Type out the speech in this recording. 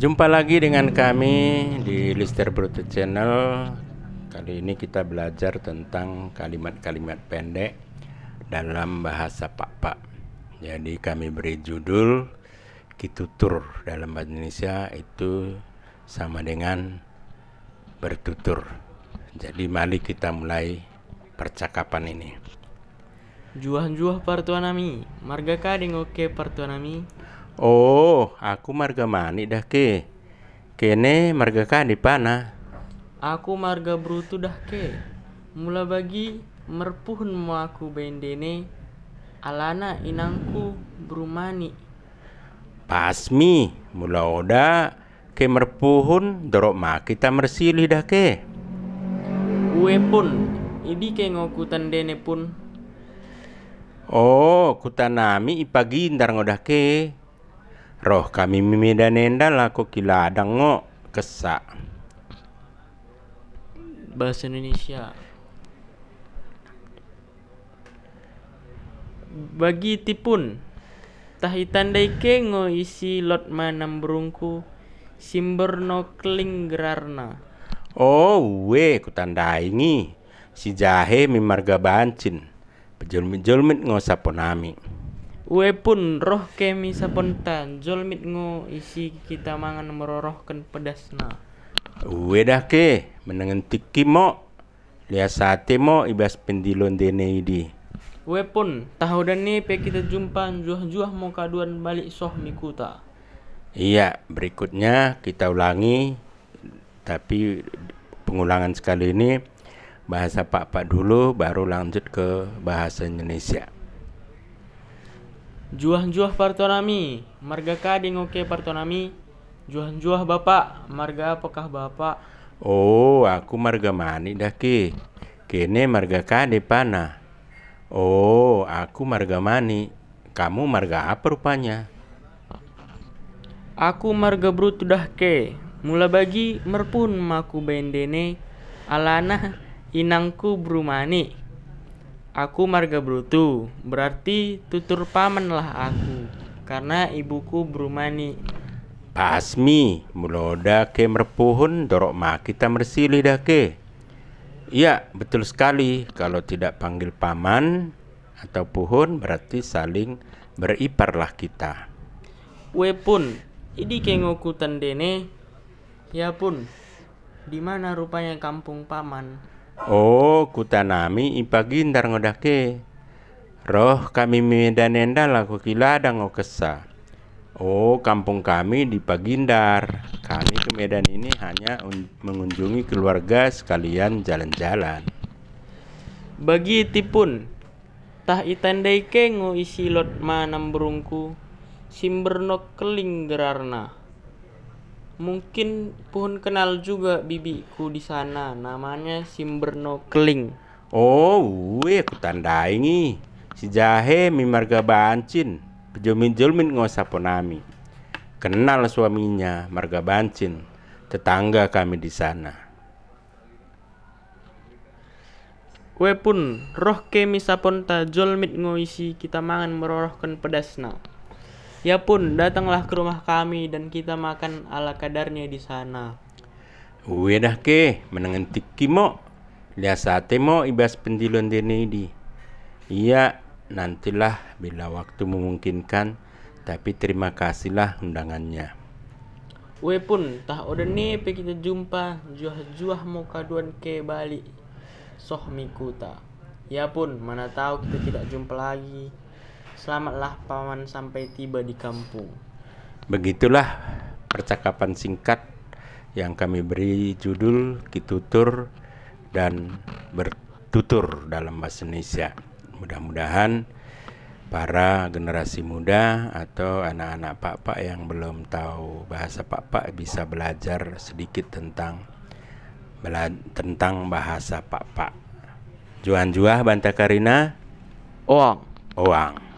Jumpa lagi dengan kami di Lister Brute Channel. Kali ini kita belajar tentang kalimat-kalimat pendek dalam bahasa Pak-Pak. Jadi kami beri judul Kitutur dalam bahasa Indonesia itu sama dengan bertutur. Jadi mari kita mulai percakapan ini. Juah-juah partuanami, marga ka dengoke partuanami, Oh, aku marga mani dah ke. Kene marga di mana? Aku marga brutu dah ke. Mula bagi merpuhun mu aku bendene. Alana inangku brumani. Pasmi, mula oda ke merpuhun dorok ma kita mersilih dah ke. Uwe pun, ini ke ngokutan dene pun. Oh, kutanami ipagi ntar ngodah ke roh kami mimida nenda lako kila dango kesa bahasa Indonesia bagi tipun ke ngo isi lot manam berungku simberno kling gerarna oh we ngi si jahe mimarga bancin pejulmit julmit nami. Wepun roh kemi saben jol mit ngo isi kita mangan merorohkan pedasna. Wedah ke menengen tiki mo. Lia sate mo ibas pendilon dene idi. Wepun tahu dan ni pe kita jumpa juah-juah mo kaduan balik soh mikuta. Iya, berikutnya kita ulangi tapi pengulangan sekali ini bahasa Pak Pak dulu baru lanjut ke bahasa Indonesia juah-juah partonami marga kading oke partonami juah-juah bapak marga apakah bapak oh aku marga mani ke. kene marga kade pana oh aku marga mani kamu marga apa rupanya aku marga brut dah ke. mula bagi merpun maku bendene alana inangku brumani Aku marga brutu, berarti tutur pamanlah aku, karena ibuku Brumani. Pasmi, muloda ke merpuhun dorok ma kita mersili dake. Iya, betul sekali. Kalau tidak panggil paman atau puhun berarti saling beriparlah kita. We pun, ini kengoku tendene. Ya pun, di mana rupanya kampung paman? Oh kutanami ipagintar ngodake Roh kami Medan medanenda laku kiladang ngokesa. Oh kampung kami di Pagindar Kami ke Medan ini hanya mengunjungi keluarga sekalian jalan-jalan Bagi tipun Tah itandai kengu isi lot manam burungku, simbernok keling gerarna Mungkin pun kenal juga bibiku di sana, namanya Simberno Keling. Oh, wih, aku tandai nih. Si Jahe mimarga Bancin, pejomin julmin ngosa ponami. Kenal suaminya, marga Bancin, tetangga kami di sana. Wepun pun roh kemi sapon tajol mit ngoisi kita mangan merorohkan pedasna. Ya pun, datanglah ke rumah kami dan kita makan ala kadarnya di sana. Uwe dah ke, menengen tiki mo. Lihat sate mo ibas pendilon dene di. Iya, nantilah bila waktu memungkinkan, tapi terima kasihlah undangannya. Uwe pun tah oden ni pe kita jumpa juah-juah mau kaduan ke Bali. Soh mikuta. Ya pun, mana tahu kita tidak jumpa lagi. Selamatlah paman sampai tiba di kampung. Begitulah percakapan singkat yang kami beri judul Kitutur dan Bertutur dalam bahasa Indonesia. Mudah-mudahan para generasi muda atau anak-anak pak-pak yang belum tahu bahasa pak-pak bisa belajar sedikit tentang tentang bahasa pak-pak. Juan Juah Karina, Oang. Oang.